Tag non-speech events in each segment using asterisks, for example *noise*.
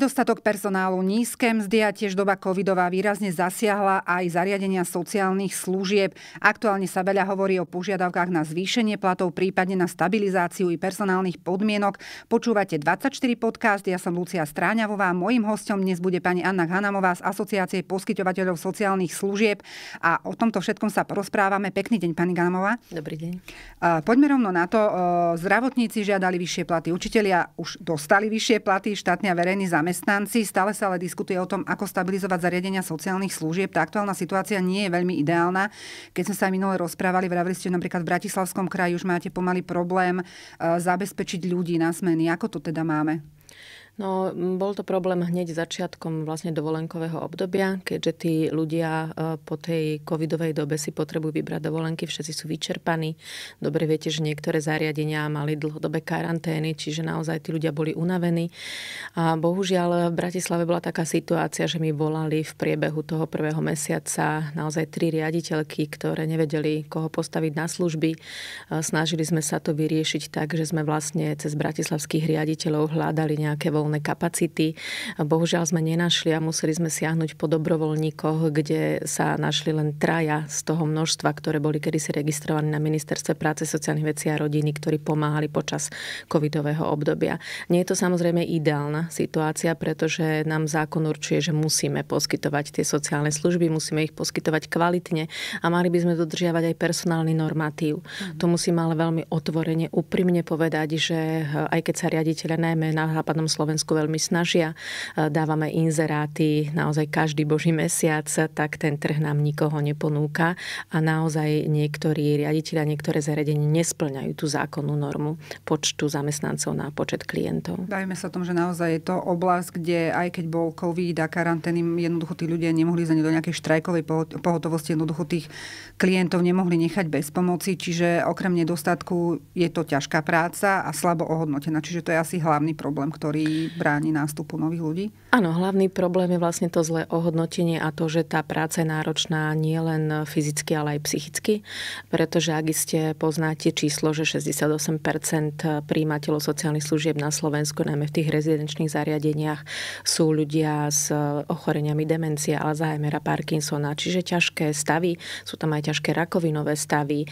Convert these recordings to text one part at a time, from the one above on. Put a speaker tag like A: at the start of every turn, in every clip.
A: Nedostatok personálu, nízke mzdy a tiež doba covidová výrazne zasiahla aj zariadenia sociálnych služieb. Aktuálne sa veľa hovorí o požiadavkách na zvýšenie platov, prípadne na stabilizáciu i personálnych podmienok. Počúvate 24 podcast, ja som Lucia Stráňavová, Mojím hostom dnes bude pani Anna Hanamová z Asociácie poskytovateľov sociálnych služieb a o tomto všetkom sa porozprávame. Pekný deň, pani Hanamová. Dobrý deň. Poďme rovno na to. Zdravotníci žiadali vyššie platy, učitelia už dostali vyššie platy, štátne a verejné zamestnanci zamestnanci. Stále sa ale diskutuje o tom, ako stabilizovať zariadenia sociálnych služieb. Tá aktuálna situácia nie je veľmi ideálna. Keď sme sa aj minule rozprávali, vravili ste napríklad v Bratislavskom kraji už máte pomaly problém eh, zabezpečiť ľudí na smeny. Ako to teda máme? No, bol to problém hneď začiatkom vlastne
B: dovolenkového obdobia, keďže tí ľudia e, po tej covidovej dobe si potrebujú vybrať dovolenky, všetci sú vyčerpaní. Dobre viete, že niektoré zariadenia mali dlhodobé karantény, čiže naozaj tí ľudia boli unavení. A bohužiaľ v Bratislave bola taká situácia, že mi volali v priebehu toho prvého mesiaca naozaj tri riaditeľky, ktoré nevedeli, koho postaviť na služby. E, snažili sme sa to vyriešiť tak, že sme vlastne cez bratislavských riaditeľov hľadali nejaké voľné kapacity. Bohužiaľ sme nenašli a museli sme siahnuť po dobrovoľníkoch, kde sa našli len traja z toho množstva, ktoré boli kedysi registrované na Ministerstve práce, sociálnych vecí a rodiny, ktorí pomáhali počas covidového obdobia. Nie je to samozrejme ideálna situácia, pretože nám zákon určuje, že musíme poskytovať tie sociálne služby, musíme ich poskytovať kvalitne a mali by sme dodržiavať aj personálny normatív. Mm. To musím ale veľmi otvorene, úprimne povedať, že eh, aj keď sa riaditeľe najmä na západnom Slovensku Slovensku veľmi snažia. E, dávame inzeráty naozaj každý boží mesiac, tak ten trh nám nikoho neponúka a naozaj niektorí riaditeľa, niektoré zariadenie nesplňajú tú zákonnú normu počtu zamestnancov na počet klientov.
A: Dajme sa tom, že naozaj je to oblasť, kde aj keď bol COVID a karantény, jednoducho tí ľudia nemohli za do nejakej štrajkovej pohotovosti, jednoducho tých klientov nemohli nechať bez pomoci, čiže okrem nedostatku je to ťažká práca a slabo ohodnotená. Čiže to je asi hlavný problém, ktorý bráni nástupu nových ľudí? Áno, hlavný problém je vlastne
B: to zlé ohodnotenie a to, že tá práca je náročná nie len fyzicky, ale aj psychicky, pretože ak ste poznáte číslo, že 68% príjimateľov sociálnych služieb na Slovensku, najmä v tých rezidenčných zariadeniach, sú ľudia s eh, ochoreniami demencie, Alzheimera, Parkinsona, čiže ťažké stavy, sú tam aj ťažké rakovinové stavy, eh,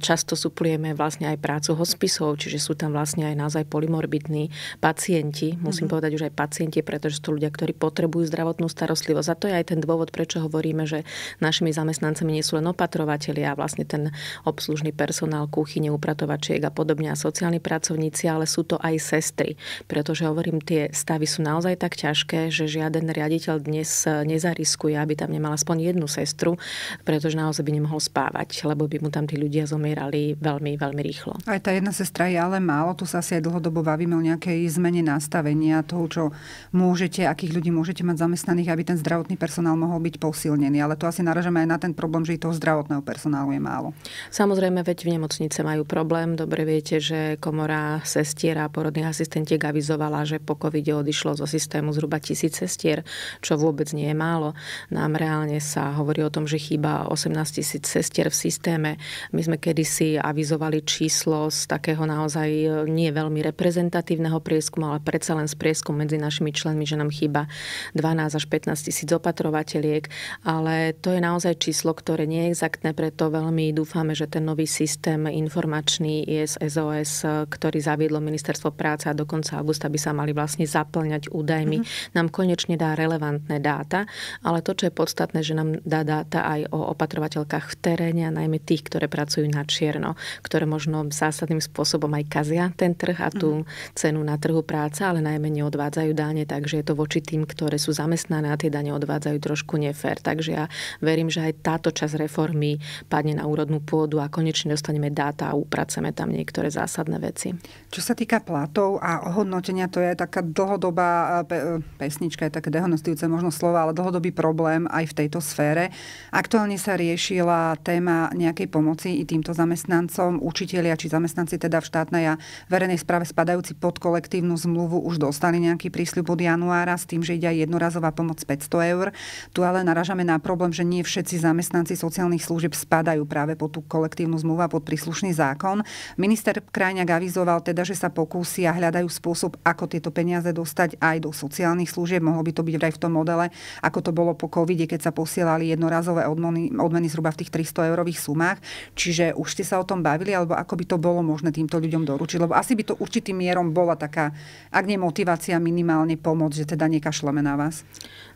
B: často suplujeme vlastne aj prácu hospisov, čiže sú tam vlastne aj naozaj polymorbidní pacienti, Mm-hmm. musím mm-hmm. povedať už aj pacienti, pretože sú to ľudia, ktorí potrebujú zdravotnú starostlivosť. A to je aj ten dôvod, prečo hovoríme, že našimi zamestnancami nie sú len opatrovateľi a vlastne ten obslužný personál, kuchyne, upratovačiek a podobne a sociálni pracovníci, ale sú to aj sestry. Pretože hovorím, tie stavy sú naozaj tak ťažké, že žiaden riaditeľ dnes eh, nezariskuje, aby tam nemal aspoň jednu sestru, pretože naozaj by nemohol spávať, lebo by mu tam tí ľudia zomierali veľmi, veľmi rýchlo.
A: Aj tá jedna sestra je ale málo, tu sa asi aj dlhodobo bavíme o nejakej zmene nastavenia vybavenia, toho, čo môžete, akých ľudí môžete mať zamestnaných, aby ten zdravotný personál mohol byť posilnený. Ale tu asi naražame aj na ten problém, že i toho zdravotného personálu je málo. Samozrejme, veď v nemocnice majú problém. Dobre viete, že komora sestier
B: a porodných asistentiek avizovala, že po covid odišlo zo systému zhruba tisíc sestier, čo vôbec nie je málo. Nám reálne sa hovorí o tom, že chýba 18 tisíc sestier v systéme. My sme kedysi avizovali číslo z takého naozaj e, nie veľmi reprezentatívneho prieskumu, ale predsa predsa len z prieskum medzi našimi členmi, že nám chýba 12 až 15 tisíc opatrovateľiek, ale to je naozaj číslo, ktoré nie je exaktné, preto veľmi dúfame, že ten nový systém informačný ISSOS, ktorý zaviedlo ministerstvo práce a do konca augusta by sa mali vlastne zaplňať údajmi, mm-hmm. nám konečne dá relevantné dáta, ale to, čo je podstatné, že nám dá dáta aj o opatrovateľkách v teréne a najmä tých, ktoré pracujú na čierno, ktoré možno zásadným spôsobom aj kazia ten trh a tú mm-hmm. cenu na trhu práce, ale ktoré najmenej odvádzajú dane, takže je to voči tým, ktoré sú zamestnané a tie dane odvádzajú trošku nefér. Takže ja verím, že aj táto časť reformy padne na úrodnú pôdu a konečne dostaneme dáta a upraceme tam niektoré zásadné veci.
A: Čo sa týka platov a ohodnotenia, to je taká dlhodobá eh, pe- eh, pesnička, je také dehonestujúce možno slova, ale dlhodobý problém aj v tejto sfére. Aktuálne sa riešila téma nejakej pomoci i týmto zamestnancom, učitelia či zamestnanci teda v štátnej a verejnej správe spadajúci pod kolektívnu zmluvu už už dostali nejaký prísľub od januára s tým, že ide aj jednorazová pomoc 500 eur. Tu ale naražame na problém, že nie všetci zamestnanci sociálnych služieb spadajú práve pod tú kolektívnu zmluvu a pod príslušný zákon. Minister Krajňák avizoval teda, že sa pokúsi a hľadajú spôsob, ako tieto peniaze dostať aj do sociálnych služieb. Mohlo by to byť aj v tom modele, ako to bolo po covide, keď sa posielali jednorazové odmeny, odmeny zhruba v tých 300 eurových sumách. Čiže už ste sa o tom bavili, alebo ako by to bolo možné týmto ľuďom doručiť? Lebo asi by to určitým mierom bola taká, ak nie motivácia minimálne pomôcť, že teda nekašleme na vás?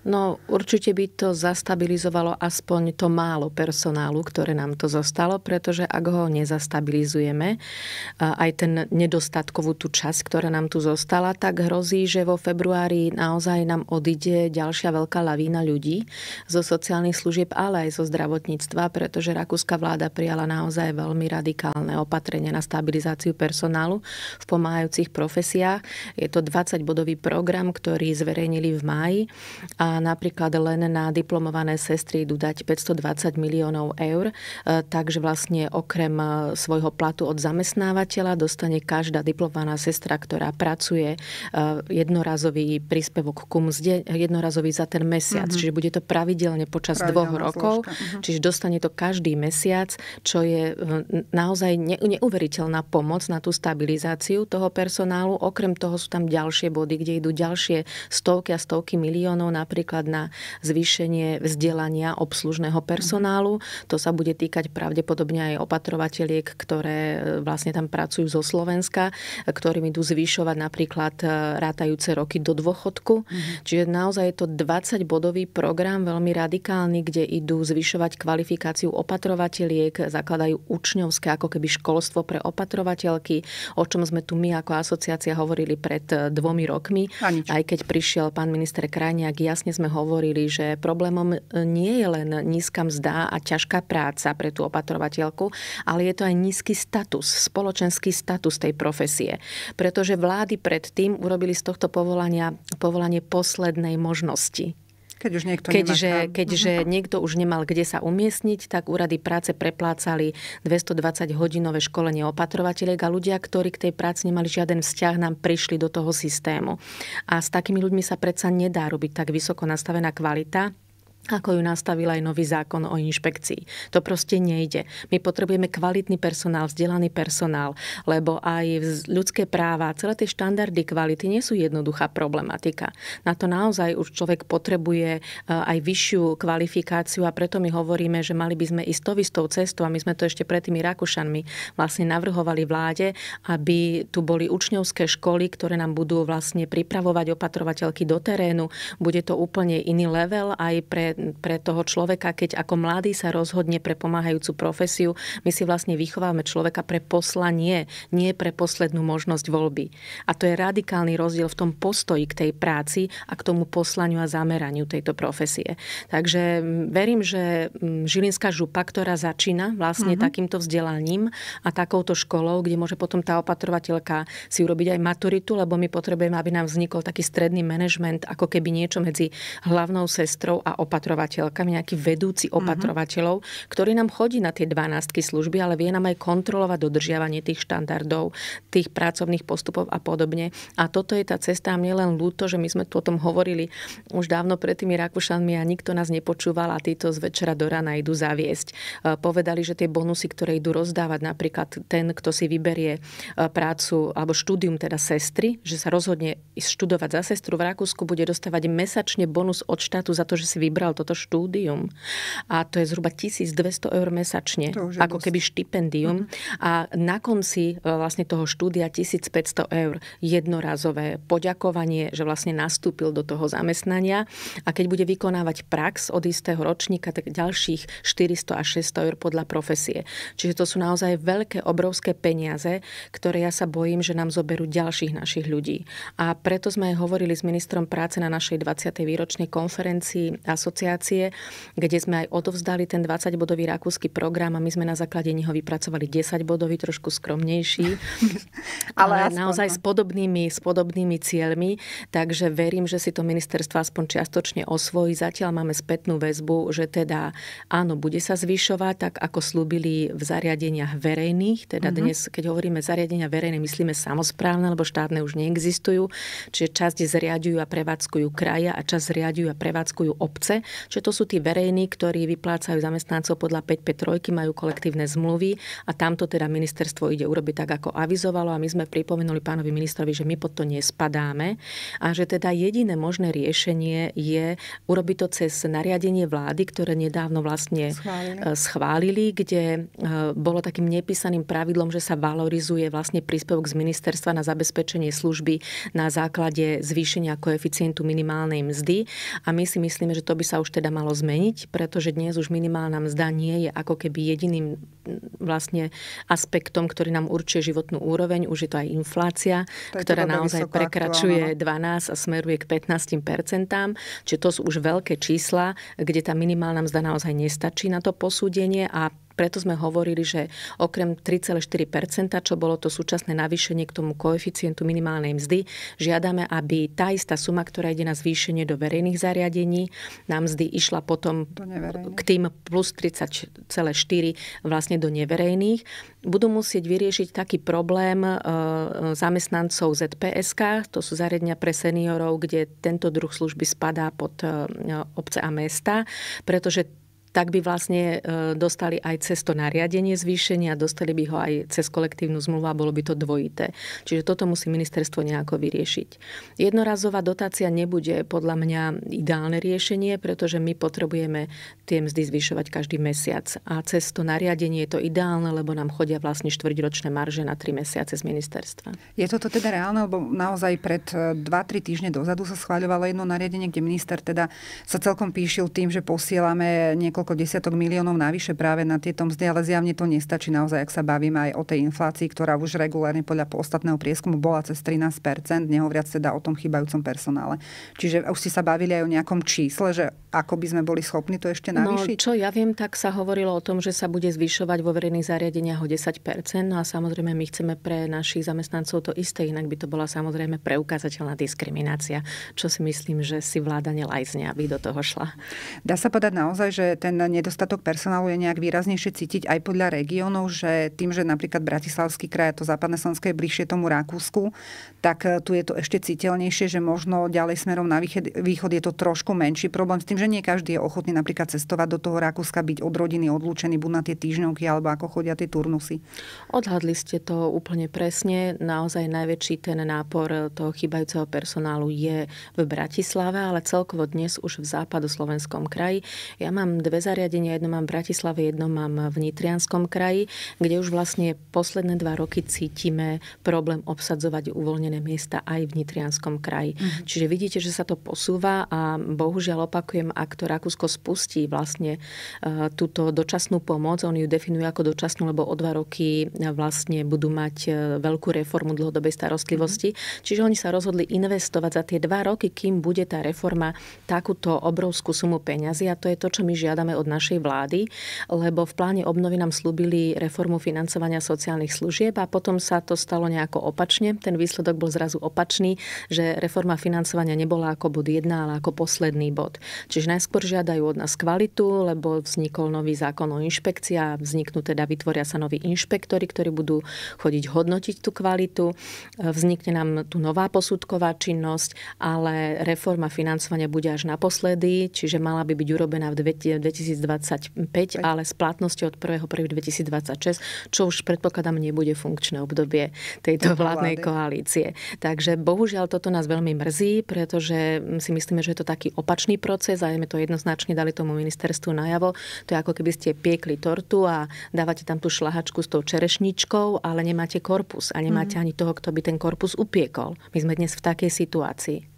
A: No určite by to zastabilizovalo aspoň to málo personálu, ktoré nám to zostalo,
B: pretože ak ho nezastabilizujeme, aj ten nedostatkovú tú časť, ktorá nám tu zostala, tak hrozí, že vo februári naozaj nám odíde ďalšia veľká lavína ľudí zo sociálnych služieb, ale aj zo zdravotníctva, pretože rakúska vláda prijala naozaj veľmi radikálne opatrenie na stabilizáciu personálu v pomáhajúcich profesiách. Je to 20-bodový program, ktorý zverejnili v máji a napríklad len na diplomované sestry idú dať 520 miliónov eur, e, takže vlastne okrem e, svojho platu od zamestnávateľa dostane každá diplomovaná sestra, ktorá pracuje e, jednorazový príspevok k mzde, jednorazový za ten mesiac, uh-huh. čiže bude to pravidelne počas Pravidelná dvoch rokov, uh-huh. čiže dostane to každý mesiac, čo je naozaj neuveriteľná pomoc na tú stabilizáciu toho personálu. Okrem toho sú tam ďalšie body, kde idú ďalšie stovky a stovky miliónov napríklad na zvýšenie vzdelania obslužného personálu. Mhm. To sa bude týkať pravdepodobne aj opatrovateľiek, ktoré e, vlastne tam pracujú zo Slovenska, ktorým idú zvyšovať napríklad e, rátajúce roky do dôchodku. Mm-hmm. Čiže naozaj je to 20-bodový program, veľmi radikálny, kde idú zvyšovať kvalifikáciu opatrovateľiek, zakladajú učňovské ako keby školstvo pre opatrovateľky, o čom sme tu my ako asociácia hovorili pred e, dvomi rokmi. Aj keď prišiel pán minister Krajniak, jasne sme hovorili, že problémom nie je len nízka mzda a ťažká práca pre tú opatrovateľku, ale je to aj nízky status, spoločenský status tej profesie. Pretože vlády predtým urobili z tohto povolania povolanie poslednej možnosti.
A: Keď už niekto keďže, nemá... keďže uh-huh.
B: niekto už nemal kde sa umiestniť, tak úrady práce preplácali 220-hodinové školenie opatrovateľiek a ľudia, ktorí k tej práci nemali žiaden vzťah, nám prišli do toho systému. A s takými ľuďmi sa predsa nedá robiť tak vysoko nastavená kvalita, ako ju nastavil aj nový zákon o inšpekcii. To proste nejde. My potrebujeme kvalitný personál, vzdelaný personál, lebo aj ľudské práva, celé tie štandardy kvality nie sú jednoduchá problematika. Na to naozaj už človek potrebuje e, aj vyššiu kvalifikáciu a preto my hovoríme, že mali by sme ísť to istou cestou a my sme to ešte pred tými Rakúšanmi vlastne navrhovali vláde, aby tu boli učňovské školy, ktoré nám budú vlastne pripravovať opatrovateľky do terénu. Bude to úplne iný level aj pre pre toho človeka, keď ako mladý sa rozhodne pre pomáhajúcu profesiu, my si vlastne vychováme človeka pre poslanie, nie pre poslednú možnosť voľby. A to je radikálny rozdiel v tom postoji k tej práci a k tomu poslaniu a zameraniu tejto profesie. Takže verím, že Žilinská župa, ktorá začína vlastne uh-huh. takýmto vzdelaním a takouto školou, kde môže potom tá opatrovateľka si urobiť aj maturitu, lebo my potrebujeme, aby nám vznikol taký stredný manažment, ako keby niečo medzi hlavnou sestrou a opatrovateľkou opatrovateľkami, nejaký vedúci mhm. opatrovateľov, mm-hmm. ktorý nám chodí na tie 12 služby, ale vie nám aj kontrolovať dodržiavanie tých štandardov, tých pracovných postupov a podobne. A toto je tá cesta a mne len ľúto, že my sme tu o tom hovorili už dávno pred tými Rakúšanmi a nikto nás nepočúval a títo z večera do rana idú zaviesť. E, povedali, že tie bonusy, ktoré idú rozdávať, napríklad ten, kto si vyberie e, prácu alebo štúdium teda sestry, že sa rozhodne študovať za sestru v Rakúsku, bude dostávať mesačne bonus od štátu za to, že si vybral toto štúdium. A to je zhruba 1200 eur mesačne, ako dosť. keby štipendium. Mm-hmm. A na konci e, vlastne toho štúdia 1500 eur jednorazové poďakovanie, že vlastne nastúpil do toho zamestnania. A keď bude vykonávať prax od istého ročníka, tak ďalších 400 až 600 eur podľa profesie. Čiže to sú naozaj veľké, obrovské peniaze, ktoré ja sa bojím, že nám zoberú ďalších našich ľudí. A preto sme aj hovorili s ministrom práce na našej 20. výročnej konferencii a asociácie, kde sme aj odovzdali ten 20-bodový rakúsky program a my sme na základe neho vypracovali 10-bodový, trošku skromnejší, *laughs* ale, aspoň, naozaj no. s podobnými, s podobnými cieľmi. Takže verím, že si to ministerstvo aspoň čiastočne osvojí. Zatiaľ máme spätnú väzbu, že teda áno, bude sa zvyšovať, tak ako slúbili v zariadeniach verejných. Teda mm-hmm. dnes, keď hovoríme zariadenia verejné, myslíme samozprávne, lebo štátne už neexistujú. Čiže časť zriadujú a prevádzkujú kraja a časť zriadujú a prevádzkujú obce. Čiže to sú tí verejní, ktorí vyplácajú zamestnancov podľa 553, majú kolektívne zmluvy a tamto teda ministerstvo ide urobiť tak, ako avizovalo a my sme pripomenuli pánovi ministrovi, že my pod to nespadáme a že teda jediné možné riešenie je urobiť to cez nariadenie vlády, ktoré nedávno vlastne e, schválili, schválili kde e, bolo takým nepísaným pravidlom, že sa valorizuje vlastne príspevok z ministerstva na zabezpečenie služby na základe zvýšenia koeficientu minimálnej mzdy a my si myslíme, že to by sa sa už teda malo zmeniť, pretože dnes už minimálna mzda nie je ako keby jediným vlastne aspektom, ktorý nám určuje životnú úroveň. Už je to aj inflácia, to ktorá teda naozaj prekračuje aktuálna. 12 a smeruje k 15 percentám. Čiže to sú už veľké čísla, kde tá minimálna mzda naozaj nestačí na to posúdenie a preto sme hovorili, že okrem 3,4 čo bolo to súčasné navýšenie k tomu koeficientu minimálnej mzdy, žiadame, aby tá istá suma, ktorá ide na zvýšenie do verejných zariadení, na mzdy išla potom k tým plus 30,4 vlastne vlastne do neverejných, budú musieť vyriešiť taký problém eh, zamestnancov ZPSK, to sú zariadenia pre seniorov, kde tento druh služby spadá pod eh, obce a mesta, pretože tak by vlastne e, dostali aj cez to nariadenie zvýšenia, dostali by ho aj cez kolektívnu zmluvu a bolo by to dvojité. Čiže toto musí ministerstvo nejako vyriešiť. Jednorazová dotácia nebude podľa mňa ideálne riešenie, pretože my potrebujeme tie mzdy zvyšovať každý mesiac. A cez to nariadenie je to ideálne, lebo nám chodia vlastne štvrťročné marže na tri mesiace z ministerstva.
A: Je toto teda reálne, lebo naozaj pred 2-3 e, týždne dozadu sa schváľovalo jedno nariadenie, kde minister teda sa celkom píšil tým, že posielame niekoľko niekoľko desiatok miliónov navyše práve na tieto mzdy, ale zjavne to nestačí naozaj, ak sa bavíme aj o tej inflácii, ktorá už regulárne podľa ostatného prieskumu bola cez 13 nehovoriac teda o tom chýbajúcom personále. Čiže už ste sa bavili aj o nejakom čísle, že ako by sme boli schopní to ešte no, navýšiť?
B: No, čo ja viem, tak sa hovorilo o tom, že sa bude zvyšovať vo verejných zariadeniach o 10 no a samozrejme my chceme pre našich zamestnancov to isté, inak by to bola
A: samozrejme preukázateľná diskriminácia, čo si myslím, že si vláda nelajzne, aby do toho šla. Dá sa povedať naozaj, že ten nedostatok personálu je nejak výraznejšie cítiť aj podľa regiónov, že tým, že napríklad Bratislavský kraj, to západné Slovensko je bližšie tomu Rakúsku, tak e, tu je to ešte citeľnejšie, že možno ďalej smerom na východ, východ je to trošku menší problém s tým, že nie každý je ochotný napríklad cestovať do toho Rakúska, byť od rodiny odlúčený, buď na tie týždňovky alebo ako chodia tie turnusy. Odhadli ste to úplne presne. Naozaj najväčší ten nápor
B: e, toho chybajúceho personálu je v Bratislave, ale celkovo dnes už v západoslovenskom kraji. Ja mám dve dve zariadenia. Jedno mám v Bratislave, jedno mám v Nitrianskom kraji, kde už vlastne posledné dva roky cítime problém obsadzovať uvoľnené miesta aj v Nitrianskom kraji. Mm-hmm. Čiže vidíte, že sa to posúva a bohužiaľ opakujem, ak to Rakúsko spustí vlastne e, túto dočasnú pomoc, oni ju definujú ako dočasnú, lebo o dva roky vlastne budú mať e, veľkú reformu dlhodobej starostlivosti. Mm-hmm. Čiže oni sa rozhodli investovať za tie dva roky, kým bude tá reforma takúto obrovskú sumu peňazí a to je to, čo my žiadame očakávame od našej vlády, lebo v pláne obnovy nám slúbili reformu financovania sociálnych služieb a potom sa to stalo nejako opačne. Ten výsledok bol zrazu opačný, že reforma financovania nebola ako bod 1, ale ako posledný bod. Čiže najskôr žiadajú od nás kvalitu, lebo vznikol nový zákon o inšpekcia, vzniknú teda, vytvoria sa noví inšpektory, ktorí budú chodiť hodnotiť tú kvalitu, vznikne nám tu nová posudková činnosť, ale reforma financovania bude až naposledy, čiže mala by byť urobená v 2025 2025, ale s platnosťou od 1.1.2026, čo už predpokladám nebude funkčné obdobie tejto vládnej koalície. Takže bohužiaľ toto nás veľmi mrzí, pretože si myslíme, že je to taký opačný proces a to jednoznačne dali tomu ministerstvu najavo. To je ako keby ste piekli tortu a dávate tam tú šlahačku s tou čerešničkou, ale nemáte korpus a nemáte mm. ani toho, kto by ten korpus upiekol. My sme dnes v takej situácii.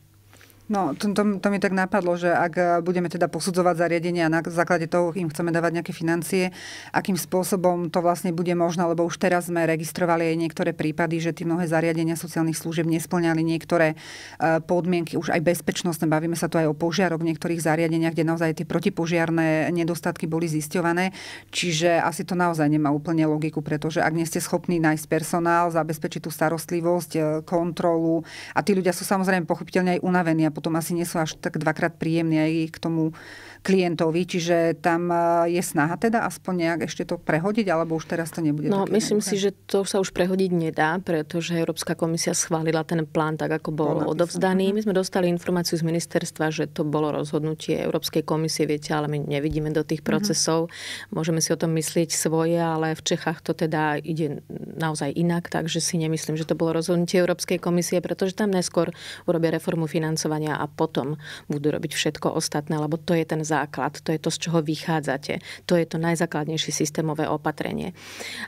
A: No, to, to, to mi tak napadlo, že ak eh, budeme teda posudzovať zariadenia a na základe toho im chceme dávať nejaké financie, akým spôsobom to vlastne bude možné, lebo už teraz sme registrovali aj niektoré prípady, že tie mnohé zariadenia sociálnych služieb nesplňali niektoré eh, podmienky, už aj bezpečnostné, bavíme sa tu aj o požiarok v niektorých zariadeniach, kde naozaj tie protipožiarné nedostatky boli zisťované, čiže asi to naozaj nemá úplne logiku, pretože ak nie ste schopní nájsť personál, zabezpečiť tú starostlivosť, eh, kontrolu a tí ľudia sú samozrejme pochopiteľne aj unavení a potom asi nie sú až tak dvakrát príjemní aj k tomu klientovi, čiže tam e, je snaha teda aspoň nejak ešte to prehodiť, alebo už teraz to nebude? No, myslím nejaké? si,
B: že to sa už prehodiť nedá, pretože Európska komisia schválila ten plán tak, ako bol Bola odovzdaný. Mhm. My sme dostali informáciu z ministerstva, že to bolo rozhodnutie Európskej komisie, viete, ale my nevidíme do tých mhm. procesov. Mm-hmm. Môžeme si o tom myslieť svoje, ale v Čechách to teda ide naozaj inak, takže si nemyslím, že to bolo rozhodnutie Európskej komisie, pretože tam neskôr urobia reformu financovania a potom budú robiť všetko ostatné, lebo to je ten základ, to je to, z čoho vychádzate. To je to najzákladnejšie systémové opatrenie.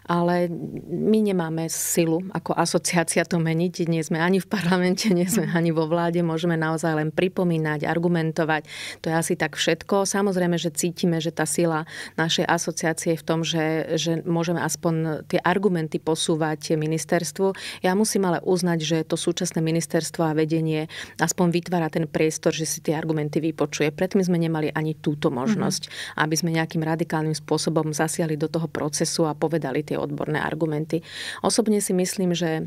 B: Ale my nemáme silu ako asociácia to meniť. Nie sme ani v parlamente, nie sme mhm. ani vo vláde. Môžeme naozaj len pripomínať, argumentovať. To je asi tak všetko. Samozrejme, že cítime, že tá sila našej asociácie je v tom, že, že môžeme aspoň tie argumenty posúvať ministerstvu. Ja musím ale uznať, že to súčasné ministerstvo a vedenie aspoň vytvára ten priestor, že si tie argumenty vypočuje. Predtým sme nemali ani ani túto mhm. možnosť, mm-hmm. aby sme nejakým radikálnym spôsobom zasiahli do toho procesu a povedali tie odborné argumenty. Osobne si myslím, že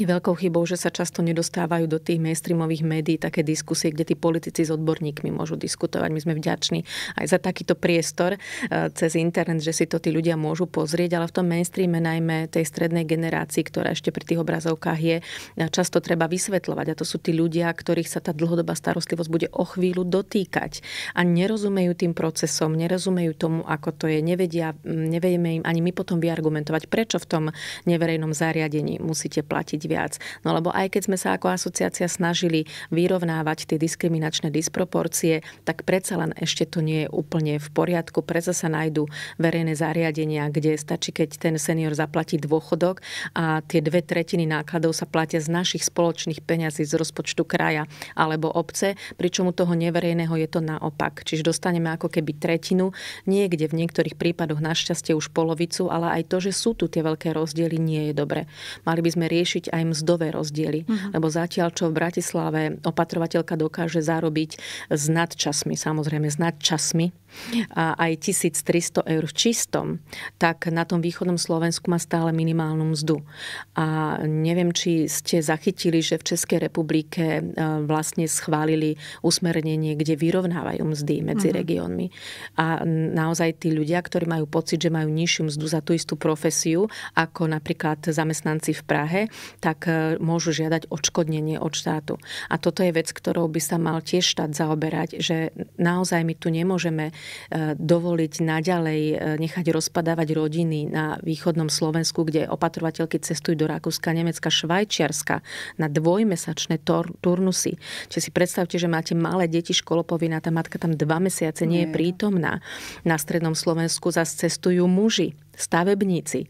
B: je veľkou chybou, že sa často nedostávajú do tých mainstreamových médií také diskusie, kde tí politici s odborníkmi môžu diskutovať. My sme vďační aj za takýto priestor e, cez internet, že si to tí ľudia môžu pozrieť, ale v tom mainstreame najmä tej strednej generácii, ktorá ešte pri tých obrazovkách je, e, často treba vysvetľovať. A to sú tí ľudia, ktorých sa tá dlhodobá starostlivosť bude o chvíľu dotýkať. A nerozumejú tým procesom, nerozumejú tomu, ako to je, nevedia, nevieme im ani my potom vyargumentovať, prečo v tom neverejnom zariadení musíte platiť robiť viac. No lebo aj keď sme sa ako asociácia snažili vyrovnávať tie diskriminačné disproporcie, tak predsa len ešte to nie je úplne v poriadku. Predsa sa nájdú verejné zariadenia, kde stačí, keď ten senior zaplatí dôchodok a tie dve tretiny nákladov sa platia z našich spoločných peňazí z rozpočtu kraja alebo obce, pričom u toho neverejného je to naopak. Čiže dostaneme ako keby tretinu, niekde v niektorých prípadoch našťastie už polovicu, ale aj to, že sú tu tie veľké rozdiely, nie je dobre. Mali by sme riešiť aj mzdové rozdiely. Uh-huh. Lebo zatiaľ, čo v Bratislave opatrovateľka dokáže zarobiť s nadčasmi, samozrejme s nadčasmi, a aj 1300 eur v čistom, tak na tom východnom Slovensku má stále minimálnu mzdu. A neviem, či ste zachytili, že v Českej republike e, vlastne schválili usmernenie, kde vyrovnávajú mzdy medzi uh-huh. regiónmi. A naozaj tí ľudia, ktorí majú pocit, že majú nižšiu mzdu za tú istú profesiu, ako napríklad zamestnanci v Prahe, tak e, môžu žiadať odškodnenie od štátu. A toto je vec, ktorou by sa mal tiež štát zaoberať, že naozaj my tu nemôžeme E, dovoliť naďalej e, nechať rozpadávať rodiny na východnom Slovensku, kde opatrovateľky cestujú do Rakúska, Nemecka, Švajčiarska na dvojmesačné tor- turnusy. Čiže si predstavte, že máte malé deti školopovina, tá matka tam dva mesiace nie je prítomná. Na strednom Slovensku zase cestujú muži, stavebníci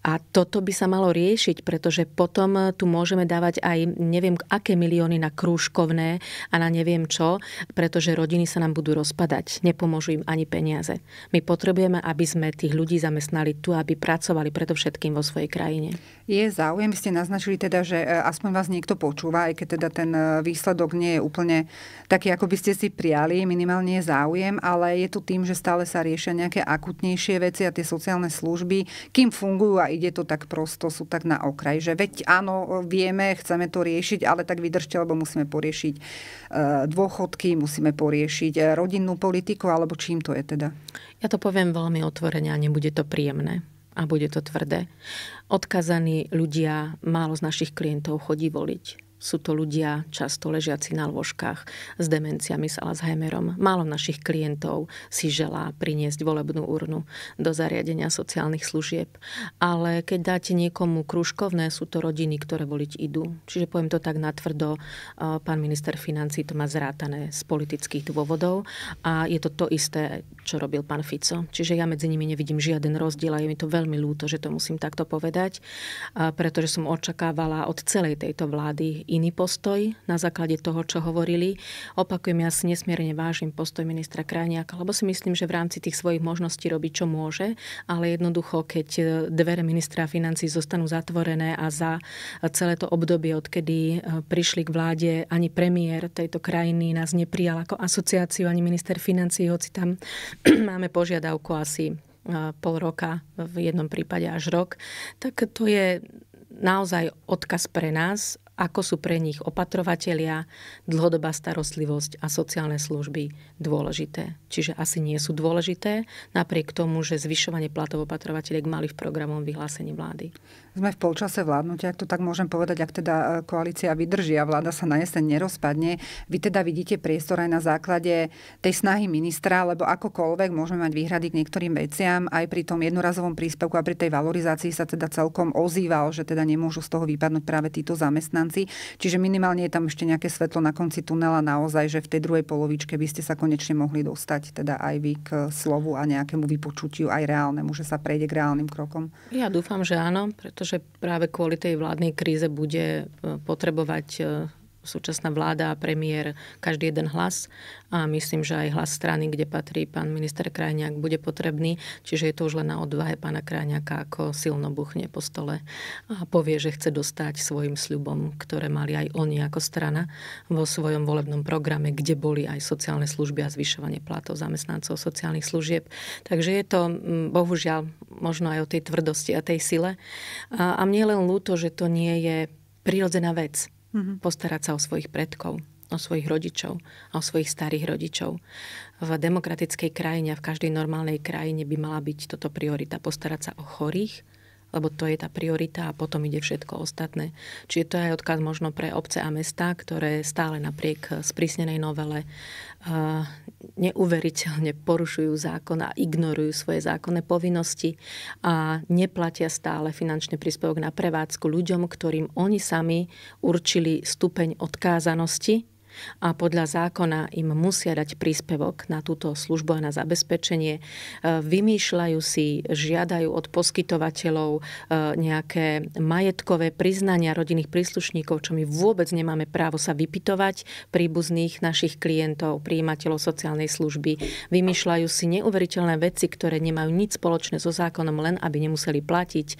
B: a toto by sa malo riešiť, pretože potom tu môžeme dávať aj neviem aké milióny na krúžkovné a na neviem čo, pretože rodiny sa nám budú rozpadať. Nepomôžu im ani peniaze. My potrebujeme, aby sme tých ľudí zamestnali tu, aby pracovali predovšetkým vo svojej krajine
A: je záujem? Ste naznačili teda, že e, aspoň vás niekto počúva, aj keď teda ten e, výsledok nie je úplne taký, ako by ste si prijali, minimálne je záujem, ale je to tým, že stále sa riešia nejaké akutnejšie veci a tie sociálne služby, kým fungujú a ide to tak prosto, sú tak na okraj, že veď áno, vieme, chceme to riešiť, ale tak vydržte, lebo musíme poriešiť e, dôchodky, musíme poriešiť rodinnú politiku, alebo čím to je teda?
B: Ja to poviem veľmi otvorene a nebude to príjemné a bude to tvrdé. Odkazaní ľudia, málo z našich klientov chodí voliť sú to ľudia často ležiaci na lôžkach s demenciami, s Alzheimerom. Málo našich klientov si želá priniesť volebnú urnu do zariadenia sociálnych služieb. Ale keď dáte niekomu kružkovné, sú to rodiny, ktoré voliť idú. Čiže poviem to tak natvrdo, e, pán minister financí to má zrátané z politických dôvodov a je to to isté, čo robil pán Fico. Čiže ja medzi nimi nevidím žiaden rozdiel a je mi to veľmi ľúto, že to musím takto povedať, e, pretože som očakávala od celej tejto vlády iný postoj na základe toho, čo hovorili. Opakujem, ja si nesmierne vážim postoj ministra Krajniaka, lebo si myslím, že v rámci tých svojich možností robí, čo môže, ale jednoducho, keď e, dvere ministra financí zostanú zatvorené a za celé to obdobie, odkedy e, prišli k vláde, ani premiér tejto krajiny nás neprijal ako asociáciu, ani minister financí, hoci tam *clears throat* máme požiadavku asi e, pol roka, v jednom prípade až rok, tak to je naozaj odkaz pre nás, ako sú pre nich opatrovatelia, dlhodobá starostlivosť a sociálne služby dôležité. Čiže asi nie sú dôležité, napriek tomu, že zvyšovanie platov opatrovateľiek mali v programom
A: vyhlásení vlády. Sme v polčase vládnutia, ak to tak môžem povedať, ak teda e, koalícia vydrží a vláda sa na jeseň nerozpadne. Vy teda vidíte priestor aj na základe tej snahy ministra, lebo akokoľvek môžeme mať výhrady k niektorým veciam, aj pri tom jednorazovom príspevku a pri tej valorizácii sa teda celkom ozýval, že teda nemôžu z toho vypadnúť práve títo zamestnanci šanci. Čiže minimálne je tam ešte nejaké svetlo na konci tunela naozaj, že v tej druhej polovičke by ste sa konečne mohli dostať teda aj vy k slovu a nejakému vypočutiu aj reálnemu, že sa prejde k reálnym krokom.
B: Ja dúfam, že áno, pretože práve kvôli tej vládnej kríze bude e, potrebovať e, súčasná vláda a premiér každý jeden hlas a myslím, že aj hlas strany, kde patrí pán minister Krajniak, bude potrebný. Čiže je to už len na odvahe pána Krajniaka, ako silno buchne po stole a povie, že chce dostať svojim sľubom, ktoré mali aj oni ako strana vo svojom volebnom programe, kde boli aj sociálne služby a zvyšovanie platov zamestnancov sociálnych služieb. Takže je to mm, bohužiaľ možno aj o tej tvrdosti a tej sile. A mne je len ľúto, že to nie je prirodzená vec Mm-hmm. Postarať sa o svojich predkov, o svojich rodičov a o svojich starých rodičov. V demokratickej krajine a v každej normálnej krajine by mala byť toto priorita. Postarať sa o chorých, lebo to je tá priorita a potom ide všetko ostatné. Čiže to je aj odkaz možno pre obce a mesta, ktoré stále napriek sprísnenej novele eh, neuveriteľne porušujú zákon a ignorujú svoje zákonné povinnosti a neplatia stále finančný príspevok na prevádzku ľuďom, ktorým oni sami určili stupeň odkázanosti a podľa zákona im musia dať príspevok na túto službu a na zabezpečenie. E, vymýšľajú si, žiadajú od poskytovateľov e, nejaké majetkové priznania rodinných príslušníkov, čo my vôbec nemáme právo sa vypitovať príbuzných našich klientov, príjimateľov sociálnej služby. Vymýšľajú si neuveriteľné veci, ktoré nemajú nič spoločné so zákonom, len aby nemuseli platiť. E,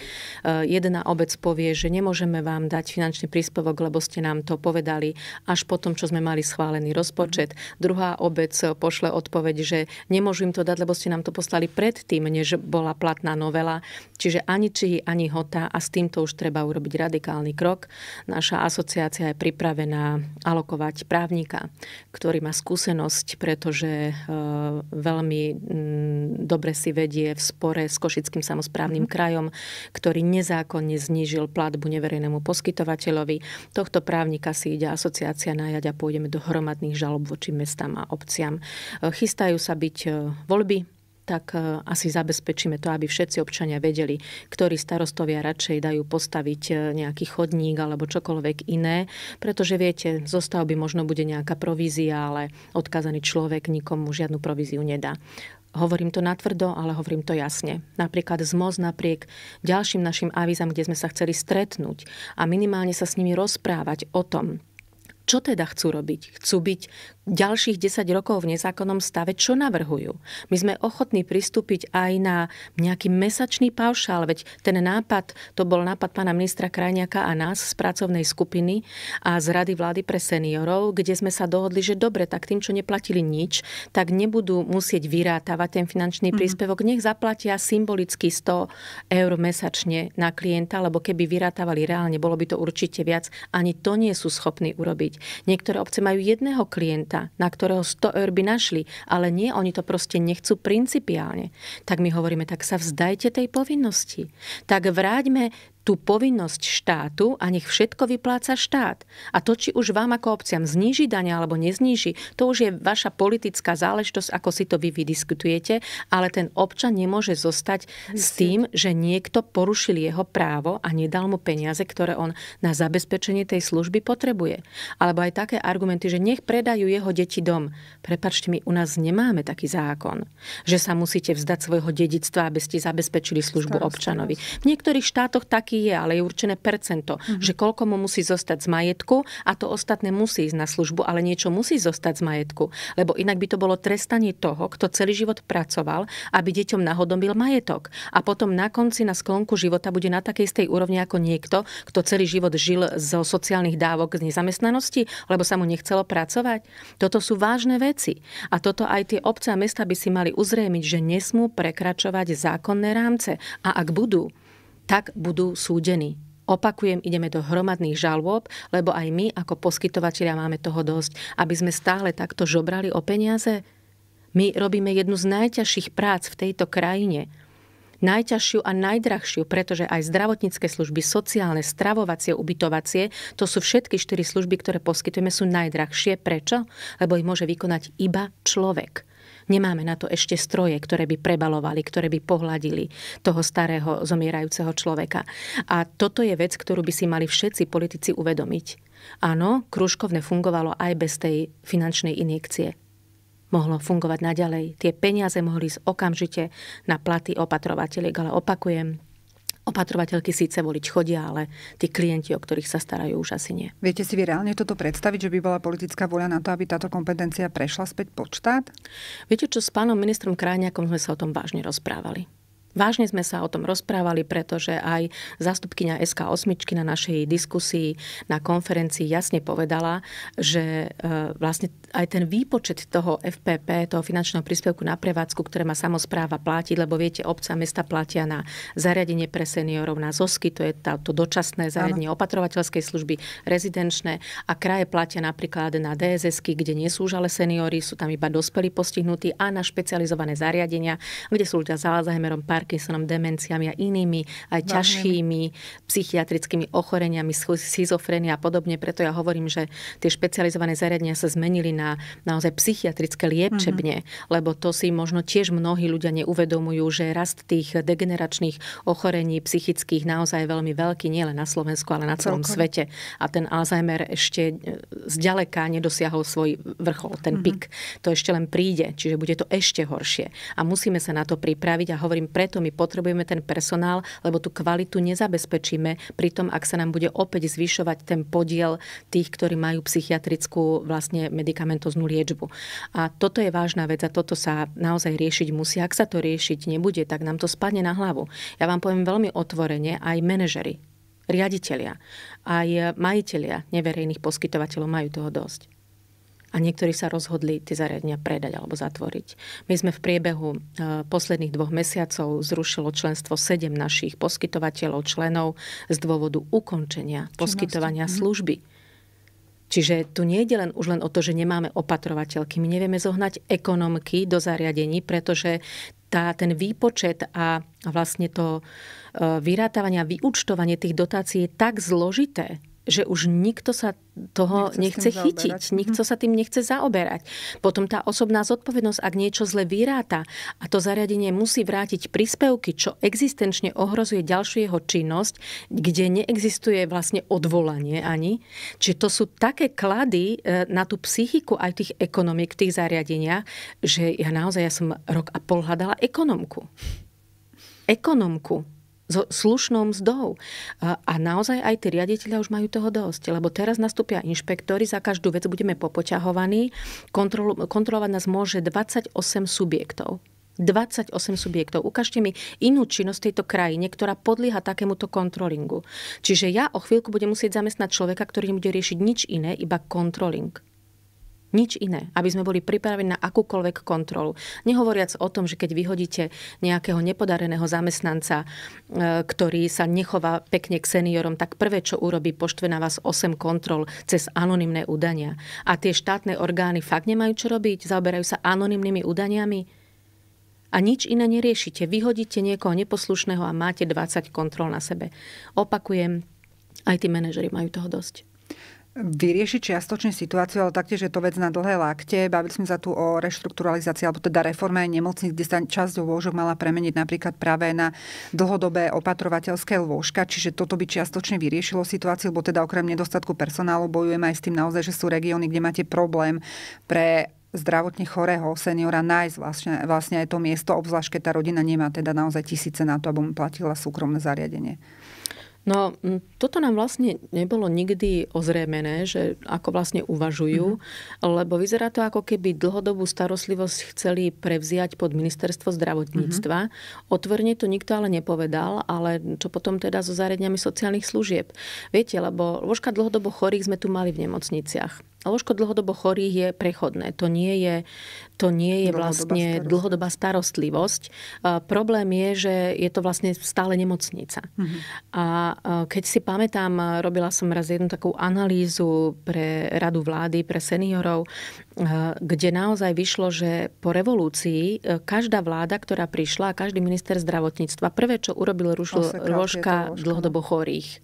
B: jedna obec povie, že nemôžeme vám dať finančný príspevok, lebo ste nám to povedali až po tom, čo sme mali mali schválený rozpočet. Druhá obec pošle odpoveď, že nemôžu im to dať, lebo ste nám to poslali predtým, než bola platná novela. Čiže ani či, ani hota a s týmto už treba urobiť radikálny krok. Naša asociácia je pripravená alokovať právnika, ktorý má skúsenosť, pretože e, veľmi mm, dobre si vedie v spore s Košickým samozprávnym mhm. krajom, ktorý nezákonne znížil platbu neverejnému poskytovateľovi. Tohto právnika si ide asociácia najať a pôjde pôjdeme do hromadných žalob voči mestám a obciam. E, chystajú sa byť e, voľby, tak e, asi zabezpečíme to, aby všetci občania vedeli, ktorí starostovia radšej dajú postaviť nejaký chodník alebo čokoľvek iné, pretože viete, zo stavby možno bude nejaká provízia, ale odkazaný človek nikomu žiadnu províziu nedá. Hovorím to natvrdo, ale hovorím to jasne. Napríklad z MOZ, napriek ďalším našim avizám, kde sme sa chceli stretnúť a minimálne sa s nimi rozprávať o tom, čo teda chcú robiť? Chcú byť ďalších 10 rokov v nezákonnom stave? Čo navrhujú? My sme ochotní pristúpiť aj na nejaký mesačný paušál, veď ten nápad, to bol nápad pána ministra Krajniaka a nás z pracovnej skupiny a z Rady vlády pre seniorov, kde sme sa dohodli, že dobre, tak tým, čo neplatili nič, tak nebudú musieť vyrátavať ten finančný mhm. príspevok. Nech zaplatia symbolicky 100 eur mesačne na klienta, lebo keby vyrátavali reálne, bolo by to určite viac. Ani to nie sú schopní urobiť. Niektoré obce majú jedného klienta, na ktorého 100 eur by našli, ale nie, oni to proste nechcú principiálne. Tak my hovoríme, tak sa vzdajte tej povinnosti. Tak vráťme tú povinnosť štátu a nech všetko vypláca štát. A to, či už vám ako obciam zníži dania alebo nezníži, to už je vaša politická záležitosť, ako si to vy vydiskutujete, ale ten občan nemôže zostať Myslím. s tým, že niekto porušil jeho právo a nedal mu peniaze, ktoré on na zabezpečenie tej služby potrebuje. Alebo aj také argumenty, že nech predajú jeho deti dom. Prepačte mi, u nás nemáme taký zákon, že sa musíte vzdať svojho dedictva, aby ste zabezpečili službu Starost, občanovi. V niektorých štátoch tak aký je, ale je určené percento, mm-hmm. že koľko mu musí zostať z majetku a to ostatné musí ísť na službu, ale niečo musí zostať z majetku, lebo inak by to bolo trestanie toho, kto celý život pracoval, aby deťom nahodomil majetok. A potom na konci, na sklonku života bude na takej istej úrovni ako niekto, kto celý život žil zo sociálnych dávok z nezamestnanosti, lebo sa mu nechcelo pracovať. Toto sú vážne veci. A toto aj tie obce a mesta by si mali uzrejmiť, že nesmú prekračovať zákonné rámce. A ak budú, tak budú súdení. Opakujem, ideme do hromadných žalôb, lebo aj my ako poskytovateľia máme toho dosť, aby sme stále takto žobrali o peniaze. My robíme jednu z najťažších prác v tejto krajine. Najťažšiu a najdrahšiu, pretože aj zdravotnícke služby, sociálne, stravovacie, ubytovacie, to sú všetky štyri služby, ktoré poskytujeme, sú najdrahšie. Prečo? Lebo ich môže vykonať iba človek. Nemáme na to ešte stroje, ktoré by prebalovali, ktoré by pohľadili toho starého zomierajúceho človeka. A toto je vec, ktorú by si mali všetci politici uvedomiť. Áno, kružkovne fungovalo aj bez tej finančnej injekcie mohlo fungovať naďalej. Tie peniaze mohli ísť okamžite na platy opatrovateľiek, ale opakujem,
A: Opatrovateľky síce voliť chodia, ale tí klienti, o ktorých sa starajú, už asi nie. Viete si vy reálne toto predstaviť, že by bola politická voľa na to, aby táto kompetencia prešla späť pod štát? Viete čo, s pánom ministrom Krajniakom sme sa o tom vážne rozprávali. Vážne sme sa o tom rozprávali, pretože
B: aj zástupkynia SK8 na našej diskusii na konferencii jasne povedala, že e, vlastne aj ten výpočet toho FPP, toho finančného príspevku na prevádzku, ktoré má samozpráva platiť, lebo viete, obca mesta platia na zariadenie pre seniorov, na ZOSky, to je to dočasné zariadenie ano. opatrovateľskej služby, rezidenčné a kraje platia napríklad na dss kde nie sú už ale seniory, sú tam iba dospelí postihnutí a na špecializované zariadenia, kde sú ľudia s Alzheimerom, Parkinsonom, demenciami a inými aj ťažšími psychiatrickými ochoreniami, schizofrenia a podobne. Preto ja hovorím, že tie špecializované zariadenia sa zmenili na naozaj psychiatrické liečebne, mm-hmm. lebo to si možno tiež mnohí ľudia neuvedomujú, že rast tých degeneračných ochorení psychických naozaj je veľmi veľký, nielen na Slovensku, ale na celom Celko. svete. A ten Alzheimer ešte e, zďaleka nedosiahol svoj vrchol, ten mm-hmm. pik. To ešte len príde, čiže bude to ešte horšie. A musíme sa na to pripraviť a hovorím, preto preto my potrebujeme ten personál, lebo tú kvalitu nezabezpečíme. Pritom, ak sa nám bude opäť zvyšovať ten podiel tých, ktorí majú psychiatrickú vlastne medicamentoznú liečbu. A toto je vážna vec a toto sa naozaj riešiť musí. Ak sa to riešiť nebude, tak nám to spadne na hlavu. Ja vám poviem veľmi otvorene, aj manažery, riaditeľia, aj majiteľia neverejných poskytovateľov majú toho dosť a niektorí sa rozhodli tie zariadenia predať alebo zatvoriť. My sme v priebehu e, posledných dvoch mesiacov zrušilo členstvo sedem našich poskytovateľov, členov z dôvodu ukončenia poskytovania mhm. služby. Čiže tu nie je len už len o to, že nemáme opatrovateľky. My nevieme zohnať ekonomky do zariadení, pretože tá, ten výpočet a vlastne to e, vyrátavanie a vyúčtovanie tých dotácií je tak zložité, že už nikto sa toho nechce, nechce chytiť, zaoberať. Mhm. nikto sa tým nechce zaoberať. Potom tá osobná zodpovednosť, ak niečo zle vyráta a to zariadenie musí vrátiť príspevky, čo existenčne ohrozuje ďalšiu jeho činnosť, kde neexistuje vlastne odvolanie ani. Čiže to sú také klady e, na tú psychiku aj tých ekonomik tých zariadenia, že ja naozaj ja som rok a pol hľadala ekonomku. Ekonomku so slušnou mzdou. A, a naozaj aj tí riaditeľia už majú toho dosť, lebo teraz nastúpia inšpektory, za každú vec budeme popoťahovaní, kontrolo, kontrolovať nás môže 28 subjektov. 28 subjektov. Ukážte mi inú činnosť tejto krajine, ktorá podlieha takémuto kontrolingu. Čiže ja o chvíľku budem musieť zamestnať človeka, ktorý nebude riešiť nič iné, iba kontroling. Nič iné. Aby sme boli pripravení na akúkoľvek kontrolu. Nehovoriac o tom, že keď vyhodíte nejakého nepodareného zamestnanca, e, ktorý sa nechová pekne k seniorom, tak prvé, čo urobí, poštve na vás 8 kontrol cez anonymné údania. A tie štátne orgány fakt nemajú čo robiť? Zaoberajú sa anonymnými údaniami? A nič iné neriešite. Vyhodíte niekoho neposlušného a máte 20 kontrol na sebe. Opakujem,
A: aj tí manažery majú toho dosť vyriešiť čiastočne situáciu, ale taktiež je to vec na dlhé lakte. Bavili sme sa tu o reštrukturalizácii, alebo teda reforme nemocníc, kde sa časť lôžok mala premeniť napríklad práve na dlhodobé opatrovateľské lôžka, čiže toto by čiastočne vyriešilo situáciu, lebo teda okrem nedostatku personálu bojujeme aj s tým naozaj, že sú regióny, kde máte problém pre zdravotne chorého seniora nájsť vlastne, vlastne aj to miesto, obzvlášť keď tá rodina nemá teda naozaj tisíce na to, aby mu platila súkromné zariadenie. No, toto nám vlastne nebolo nikdy ozriemené, že
B: ako vlastne uvažujú, mm-hmm. lebo vyzerá to ako keby dlhodobú starostlivosť chceli prevziať pod ministerstvo zdravotníctva. Mm-hmm. Otvorene to nikto ale nepovedal, ale čo potom teda so zariadeniami sociálnych služieb. Viete, lebo ložka dlhodobo chorých sme tu mali v nemocniciach. Lôžko dlhodobo chorých je prechodné. To nie je, to nie je dlhodobá vlastne starostlivosť. dlhodobá starostlivosť. problém je, že je to vlastne stále nemocnica. Mm-hmm. A keď si pamätám, robila som raz jednu takú analýzu pre radu vlády, pre seniorov, kde naozaj vyšlo, že po revolúcii e, každá vláda, ktorá prišla, každý minister zdravotníctva, prvé, čo urobil, rušil lôžka no. dlhodobo chorých.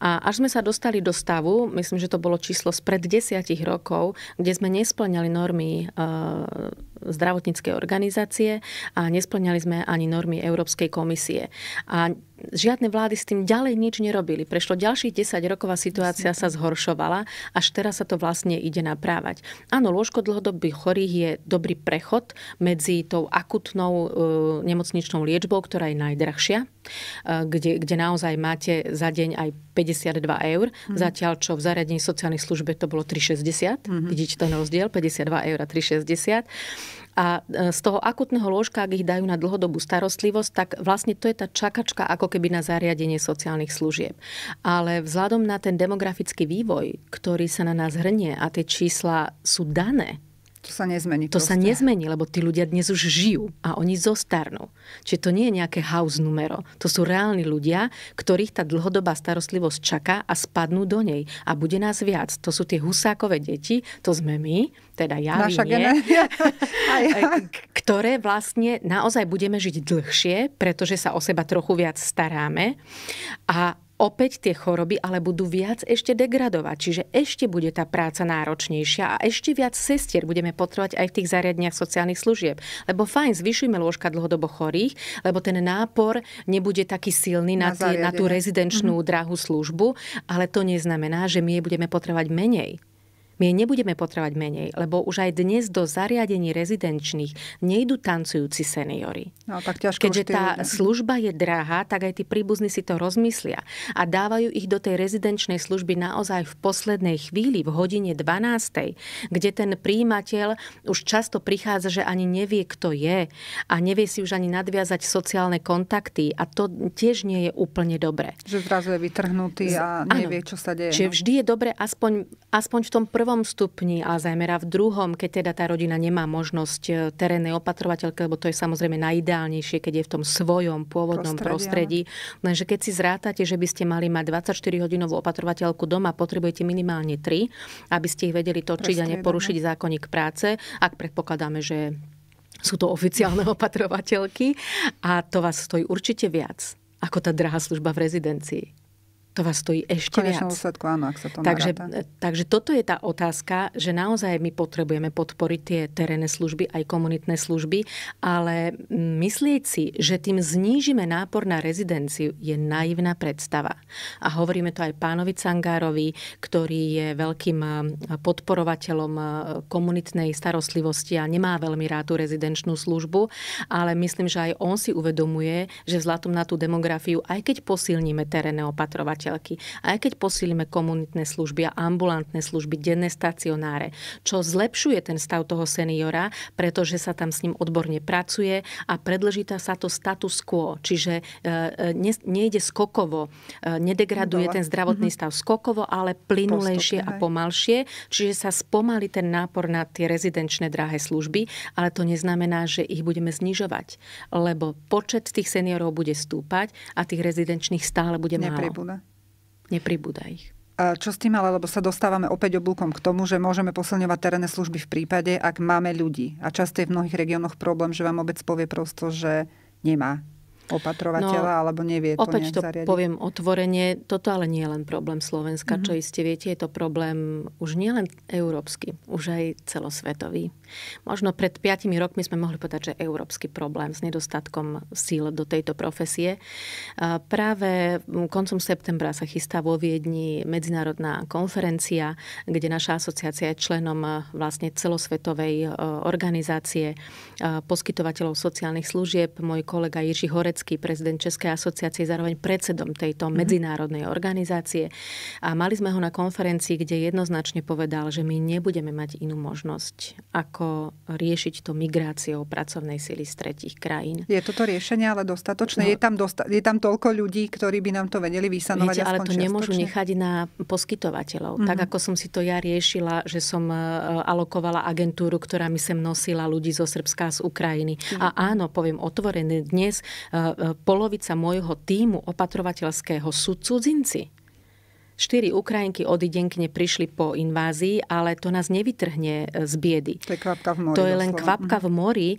B: A až sme sa dostali do stavu, myslím, že to bolo číslo spred desiatich rokov, kde sme nesplňali normy eh, zdravotníckej organizácie a nesplňali sme ani normy Európskej komisie. A žiadne vlády s tým ďalej nič nerobili. Prešlo ďalších 10 rokov a situácia sa zhoršovala, až teraz sa to vlastne ide naprávať. Áno, lôžko dlhodobých chorých je dobrý prechod medzi tou akutnou e, nemocničnou liečbou, ktorá je najdrahšia, e, kde, kde naozaj máte za deň aj 52 eur, mm. zatiaľ čo v zariadení sociálnych službe to bolo 3,60. Mm. Vidíte ten rozdiel, 52 eur a 3,60. A e, z toho akutného lôžka, ak ich dajú na dlhodobú starostlivosť, tak vlastne to je tá čakačka ako keby na zariadenie sociálnych služieb. Ale vzhľadom na ten demografický vývoj, ktorý sa na nás hrnie a tie čísla sú dané, to sa nezmení. To proste. sa nezmení, lebo tí ľudia dnes už žijú a oni zostarnú. Čiže to nie je nejaké house numero. To sú reálni ľudia, ktorých tá dlhodobá starostlivosť čaká a spadnú do nej. A bude nás viac. To sú tie husákové deti, to sme my, teda ja, Naša vy nie, *laughs* ja.
A: E,
B: ktoré vlastne naozaj budeme žiť dlhšie, pretože sa o seba trochu viac staráme. A opäť tie choroby ale budú viac ešte degradovať. Čiže ešte bude tá práca náročnejšia a ešte viac sestier budeme potrebovať aj v tých zariadeniach sociálnych služieb. Lebo fajn, zvyšujme lôžka dlhodobo chorých, lebo ten nápor nebude taký silný na, na, tie, na tú rezidenčnú mm-hmm. drahú službu, ale to neznamená, že my je budeme potrebovať menej. My nebudeme potrebovať menej, lebo už aj dnes do zariadení rezidenčných nejdu tancujúci seniory. No, tak ťažko Keďže tá ľudia. služba je drahá, tak aj tí príbuzní si to rozmyslia a dávajú ich do tej rezidenčnej služby naozaj v poslednej chvíli, v hodine 12, kde ten príjimateľ už často prichádza, že ani nevie, kto je a nevie si už ani nadviazať sociálne kontakty a to tiež nie je úplne dobre. Že zrazu je vytrhnutý a nevie, ano,
A: čo sa deje. Čiže no.
B: vždy je dobre aspoň, aspoň v tom prvom prvom stupni zajmera v druhom, keď teda tá rodina nemá možnosť e, terénnej opatrovateľky, lebo to je samozrejme najideálnejšie, keď je v tom svojom pôvodnom prostredí. prostredí. Lenže keď si zrátate, že by ste mali mať 24-hodinovú opatrovateľku doma, potrebujete minimálne 3, aby ste ich vedeli točiť a neporušiť zákonník práce, ak predpokladáme, že sú to oficiálne *laughs* opatrovateľky a to vás stojí určite viac ako tá drahá služba v rezidencii to vás stojí ešte viac. Úsledku,
A: áno, ak sa to takže,
B: takže toto je tá otázka, že naozaj my potrebujeme podporiť tie terénne služby, aj komunitné služby, ale myslieť si, že tým znížime nápor na rezidenciu, je naivná predstava. A hovoríme to aj pánovi Cangárovi, ktorý je veľkým eh, podporovateľom eh, komunitnej starostlivosti a nemá veľmi rád tú rezidenčnú službu, ale myslím, že aj on si uvedomuje, že vzhľadom na tú demografiu, aj keď posilníme terénne opatrovať, podnikateľky. A aj keď posílime komunitné služby a ambulantné služby, denné stacionáre, čo zlepšuje ten stav toho seniora, pretože sa tam s ním odborne pracuje a predlžíta sa to status quo, čiže e, e, ne, nejde skokovo, e, nedegraduje Dole. ten zdravotný mm-hmm. stav skokovo, ale plynulejšie Postupne, a pomalšie, čiže sa spomalí ten nápor na tie rezidenčné drahé služby, ale to neznamená, že ich budeme znižovať, lebo počet tých seniorov bude stúpať a tých rezidenčných
A: stále bude málo. Nepribúne. Nepribúda ich. Čo s tým ale, lebo sa dostávame opäť oblúkom k tomu, že môžeme posilňovať terénne služby v prípade, ak máme ľudí. A často je v mnohých regiónoch problém, že vám obec povie prosto, že nemá opatrovateľa, no, alebo nevie to Opäť to zariadiť. poviem
B: otvorenie. toto ale nie je len problém Slovenska, mm-hmm. čo iste viete, je to problém už nielen európsky, už aj celosvetový. Možno pred piatimi rokmi sme mohli povedať, že európsky problém s nedostatkom síl do tejto profesie. Práve koncom septembra sa chystá vo Viedni medzinárodná konferencia, kde naša asociácia je členom e, vlastne celosvetovej e, organizácie e, poskytovateľov sociálnych služieb. Môj kolega Jiří Horec Kopecký, prezident Českej asociácie, zároveň predsedom tejto mhm. medzinárodnej organizácie. A mali sme ho na konferencii, kde jednoznačne povedal, že my nebudeme mať inú možnosť, ako riešiť to migráciou pracovnej
A: sily z tretich krajín. Je toto riešenie ale dostatočné? No, je, tam dosta- je tam toľko ľudí, ktorí by nám to vedeli vysanovať? Viete, ale to čiastočne? nemôžu nechať na poskytovateľov. Mm-hmm. Tak ako som si to ja
B: riešila, že som e, alokovala agentúru, ktorá mi sem nosila ľudí zo Srbska z Ukrajiny. Mm-hmm. A áno, poviem otvorene, dnes e, E, polovica môjho týmu opatrovateľského sú cudzinci. Štyri Ukrajinky odidenkne prišli po invázii, ale to nás nevytrhne e, z biedy. To je, kvapka v mori, to je len doslova. kvapka v mhm. mori e,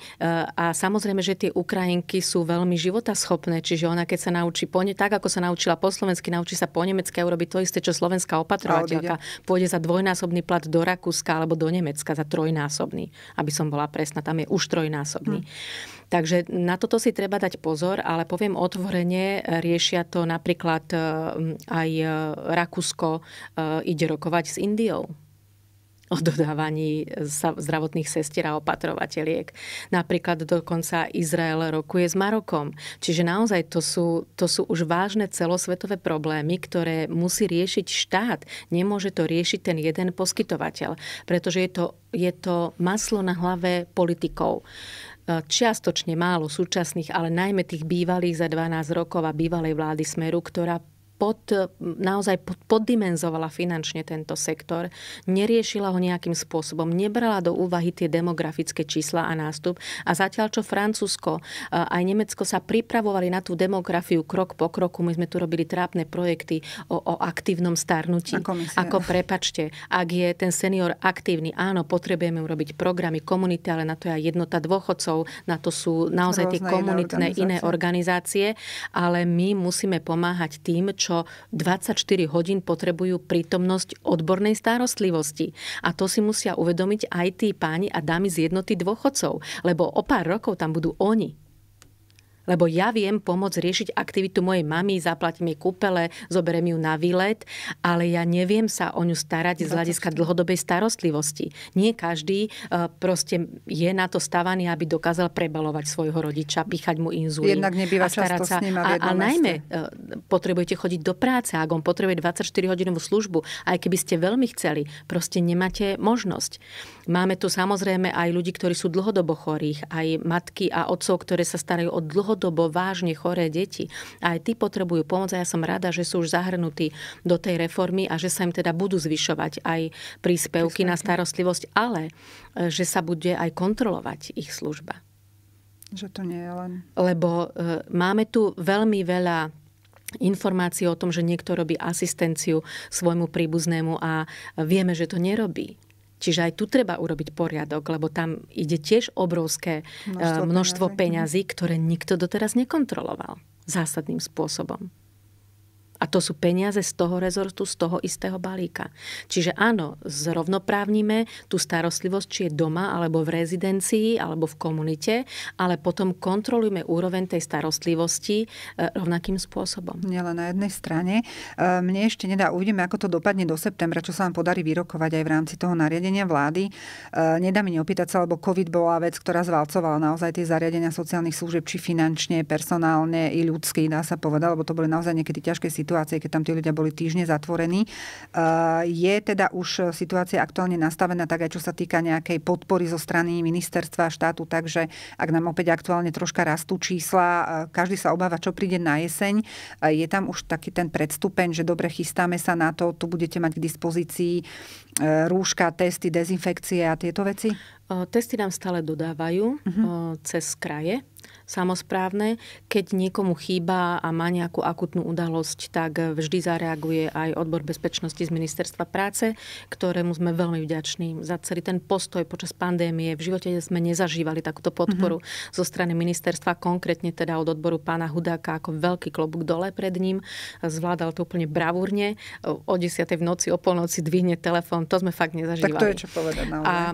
B: a samozrejme, že tie Ukrajinky sú veľmi životaschopné, čiže ona keď sa naučí po ne, tak ako sa naučila po slovensky, naučí sa po nemecky a urobi to isté, čo slovenská opatrovateľka. Pôjde za dvojnásobný plat do Rakúska alebo do Nemecka za trojnásobný, aby som bola presná, tam je už trojnásobný. Hm. Takže na toto si treba dať pozor, ale poviem otvorene, riešia to napríklad e, aj e, Rakúsko e, ide rokovať s Indiou o dodávaní zdravotných sestier a opatrovateľiek. Napríklad dokonca Izrael rokuje s Marokom. Čiže naozaj to sú, to sú už vážne celosvetové problémy, ktoré musí riešiť štát. Nemôže to riešiť ten jeden poskytovateľ, pretože je to, je to maslo na hlave politikov. E, čiastočne málo súčasných, ale najmä tých bývalých za 12 rokov a bývalej vlády Smeru, ktorá pod, naozaj poddimenzovala finančne tento sektor, neriešila ho nejakým spôsobom, nebrala do úvahy tie demografické čísla a nástup. A zatiaľ, čo Francúzsko eh, aj Nemecko sa pripravovali na tú demografiu krok po kroku, my sme tu robili trápne projekty o, o aktívnom starnutí. Ako prepačte, ak je ten senior aktívny, áno, potrebujeme urobiť programy komunity, ale na to je aj jednota dôchodcov, na to sú naozaj Rôzne tie komunitné iné organizácie, iné organizácie ale my musíme pomáhať tým, čo čo 24 hodín potrebujú prítomnosť odbornej starostlivosti. A to si musia uvedomiť aj tí páni a dámy z jednoty dôchodcov, lebo o pár rokov tam budú oni lebo ja viem pomôcť riešiť aktivitu mojej mamy, zaplatím jej kúpele, zoberiem ju na výlet, ale ja neviem sa o ňu starať z hľadiska dlhodobej starostlivosti. Nie každý e, proste je na to stavaný, aby dokázal prebalovať svojho rodiča, píchať mu inzulín. Jednak nebýva a starať sa. S ním a, a, a najmä e, potrebujete chodiť do práce, ak on potrebuje 24-hodinovú službu, aj keby ste veľmi chceli, proste nemáte možnosť. Máme tu samozrejme aj ľudí, ktorí sú dlhodobo chorých, aj matky a otcov, ktoré sa starajú o dlhodobo vážne choré deti. A aj tí potrebujú pomoc a ja som rada, že sú už zahrnutí do tej reformy a že sa im teda budú zvyšovať aj príspevky na starostlivosť, ale e, že sa bude aj kontrolovať ich služba.
A: Že to nie je len...
B: Lebo e, máme tu veľmi veľa informácií o tom, že niekto robí asistenciu svojmu príbuznému a e, vieme, že to nerobí Čiže aj tu treba urobiť poriadok, lebo tam ide tiež obrovské množstvo, eh, množstvo mhm. peňazí, ktoré nikto doteraz nekontroloval zásadným spôsobom. A to sú peniaze z toho rezortu, z toho istého balíka. Čiže áno, zrovnoprávnime tú starostlivosť, či je doma, alebo v rezidencii, alebo v komunite,
A: ale potom kontrolujme úroveň tej starostlivosti e, rovnakým spôsobom. Nielen na jednej strane. E, mne ešte nedá, uvidíme, ako to dopadne do septembra, čo sa vám podarí vyrokovať aj v rámci toho nariadenia vlády. E, nedá mi neopýtať sa, lebo COVID bola vec, ktorá zvalcovala naozaj tie zariadenia sociálnych služieb, či finančne, personálne i ľudský, dá sa povedať, lebo to boli naozaj niekedy ťažké situácie situácie, keď tam tí ľudia boli týždne zatvorení. E, je teda už situácia aktuálne nastavená tak aj čo sa týka nejakej podpory zo strany ministerstva štátu, takže ak nám opäť aktuálne troška rastú čísla, e, každý sa obáva, čo príde na jeseň. E, je tam už taký ten predstupeň, že dobre chystáme sa na to, tu budete mať k dispozícii rúška, testy, dezinfekcie a tieto veci? Testy nám stále dodávajú uh-huh. cez
B: kraje samozprávne. Keď niekomu chýba a má nejakú akutnú udalosť, tak vždy zareaguje aj odbor bezpečnosti z Ministerstva práce, ktorému sme veľmi vďační za celý ten postoj počas pandémie. V živote sme nezažívali takúto podporu mm-hmm. zo strany ministerstva, konkrétne teda od odboru pána Hudáka ako veľký klobúk dole pred ním. Zvládal to úplne bravúrne. O 10. v noci, o polnoci dvihne telefón. To sme fakt nezažívali. Tak to je čo
A: povedať naozaj. A e,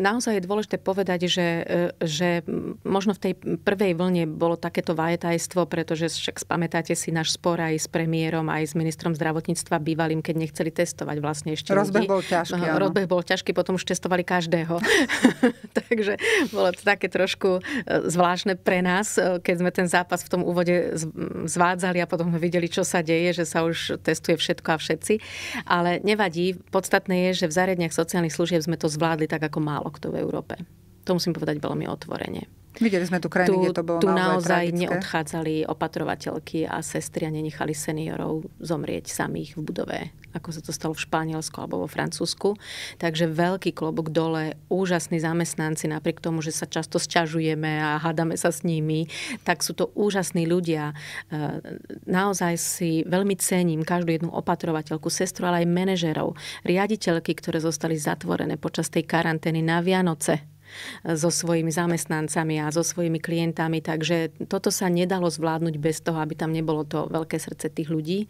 B: naozaj je dôležité povedať, že, e, že možno v tej prvej prvej vlne bolo takéto vajetajstvo, pretože však spamätáte si náš spor aj s premiérom, aj s ministrom zdravotníctva bývalým, keď nechceli testovať vlastne ešte Rozbeh ľudí. bol ťažký. No, rozbeh bol ťažký, potom už testovali každého. *laughs* Takže bolo to také trošku e, zvláštne pre nás, e, keď sme ten zápas v tom úvode zvádzali a potom sme videli, čo sa deje, že sa už testuje všetko a všetci. Ale nevadí, podstatné je, že v zariadeniach sociálnych služieb sme to zvládli tak ako málo kto v Európe. To musím povedať veľmi otvorene.
A: Videli sme tu krajiny, tu, kde to bolo tu naozaj, tragické.
B: neodchádzali opatrovateľky a sestry a nenechali seniorov zomrieť samých v budove, ako sa to stalo v Španielsku alebo vo Francúzsku. Takže veľký klobok dole, úžasní zamestnanci, napriek tomu, že sa často sťažujeme a hádame sa s nimi, tak sú to úžasní ľudia. E, naozaj si veľmi cením každú jednu opatrovateľku, sestru, ale aj manažerov, riaditeľky, ktoré zostali zatvorené počas tej karantény na Vianoce so svojimi zamestnancami a so svojimi klientami, takže toto sa nedalo zvládnuť bez toho, aby tam nebolo to veľké srdce tých ľudí.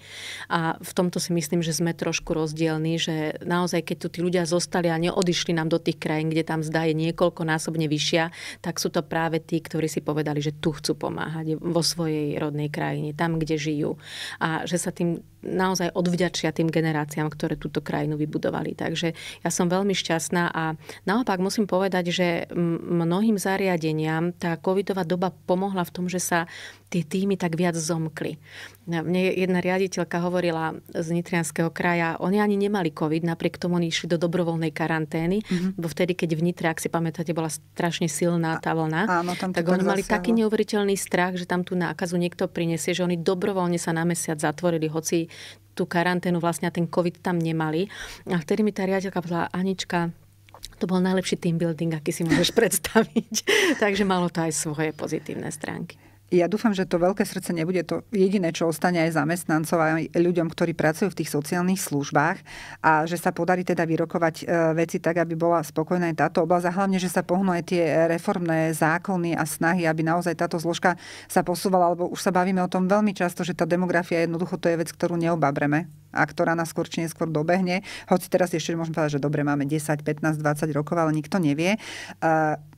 B: A v tomto si myslím, že sme trošku rozdielní, že naozaj, keď tu tí ľudia zostali a neodišli nám do tých krajín, kde tam zdá je niekoľkonásobne vyššia, tak sú to práve tí, ktorí si povedali, že tu chcú pomáhať vo svojej rodnej krajine, tam, kde žijú. A že sa tým naozaj odvďačia tým generáciám, ktoré túto krajinu vybudovali. Takže ja som veľmi šťastná a naopak musím povedať, že mnohým zariadeniam tá covidová doba pomohla v tom, že sa tie týmy tak viac zomkli. Mne jedna riaditeľka hovorila z Nitrianského kraja, oni ani nemali COVID, napriek tomu oni išli do dobrovoľnej karantény, mm-hmm. bo vtedy, keď v Nitre, ak si pamätáte, bola strašne silná tá vlna, A, áno, tam tak oni mali zasiahlo. taký neuveriteľný strach, že tam tú nákazu niekto prinesie, že oni dobrovoľne sa na mesiac zatvorili, hoci tú karanténu vlastne ten COVID tam nemali. A vtedy mi tá riaditeľka povedala,
A: Anička, to bol najlepší team building, aký si môžeš *laughs* predstaviť. Takže malo to aj svoje pozitívne stránky. Ja dúfam, že to veľké srdce nebude to jediné, čo ostane aj zamestnancov, aj ľuďom, ktorí pracujú v tých sociálnych službách a že sa podarí teda vyrokovať e, veci tak, aby bola spokojná aj táto oblasť a hlavne, že sa pohnú aj tie reformné zákony a snahy, aby naozaj táto zložka sa posúvala, lebo už sa bavíme o tom veľmi často, že tá demografia jednoducho to je vec, ktorú neobabreme a ktorá nás skôr či neskôr dobehne. Hoci teraz ešte môžem povedať, že dobre, máme 10, 15, 20 rokov, ale nikto nevie. E,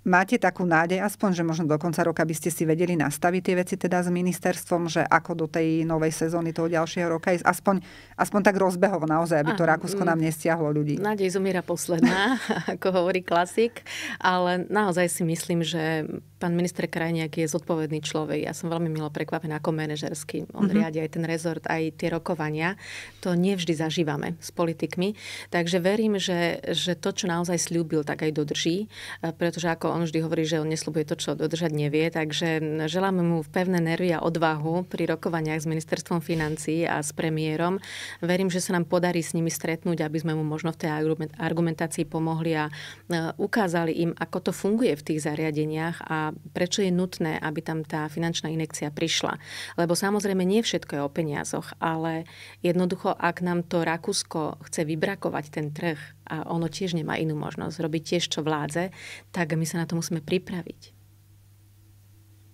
A: Máte takú nádej, aspoň, že možno do konca roka by ste si vedeli nastaviť tie veci teda s ministerstvom, že ako do tej novej sezóny toho ďalšieho roka ísť, aspoň, aspoň tak rozbehov naozaj, aby to Rakúsko mm. nám nestiahlo ľudí. Nádej
B: zomiera posledná, *laughs* ako hovorí klasik, ale naozaj si myslím, že Pán minister Krajniak je zodpovedný človek. Ja som veľmi milo prekvapená ako manažersky. On mm-hmm. riadi aj ten rezort, aj tie rokovania. To nevždy zažívame s politikmi. Takže verím, že, že to, čo naozaj slúbil, tak aj dodrží. E, pretože ako on vždy hovorí, že on nesľubuje to, čo dodržať nevie. Takže želám mu pevné nervy a odvahu pri rokovaniach s ministerstvom financí a s premiérom. Verím, že sa nám podarí s nimi stretnúť, aby sme mu možno v tej argumentácii pomohli a e, ukázali im, ako to funguje v tých zariadeniach a prečo je nutné, aby tam tá finančná inekcia prišla. Lebo samozrejme nie všetko je o peniazoch, ale jednoducho, ak nám to Rakúsko chce vybrakovať ten trh a ono tiež nemá inú možnosť robiť tiež, čo vládze, tak my sa na to musíme pripraviť.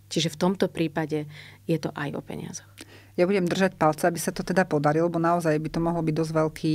A: Čiže v tomto prípade je to aj o peniazoch. Ja budem držať palce, aby sa to teda podarilo, bo naozaj by to mohlo byť dosť veľký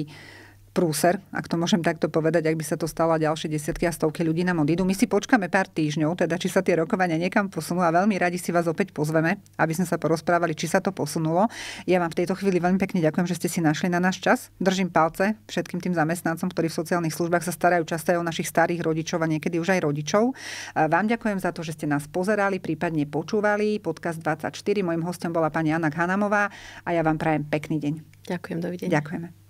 A: prúser, ak to môžem takto povedať, ak by sa to stalo ďalšie desiatky a stovky ľudí nám odídu. My si počkáme pár týždňov, teda či sa tie rokovania niekam posunú a veľmi radi si vás opäť pozveme, aby sme sa porozprávali, či sa to posunulo. Ja vám v tejto chvíli veľmi pekne ďakujem, že ste si našli na náš čas. Držím palce všetkým tým zamestnancom, ktorí v sociálnych službách sa starajú často aj o našich starých rodičov a niekedy už aj rodičov. Vám ďakujem za to, že ste nás pozerali, prípadne počúvali. Podcast 24. Mojím hostom bola pani Anna Hanamová a ja vám prajem pekný deň. Ďakujem, dovidenia. Ďakujeme.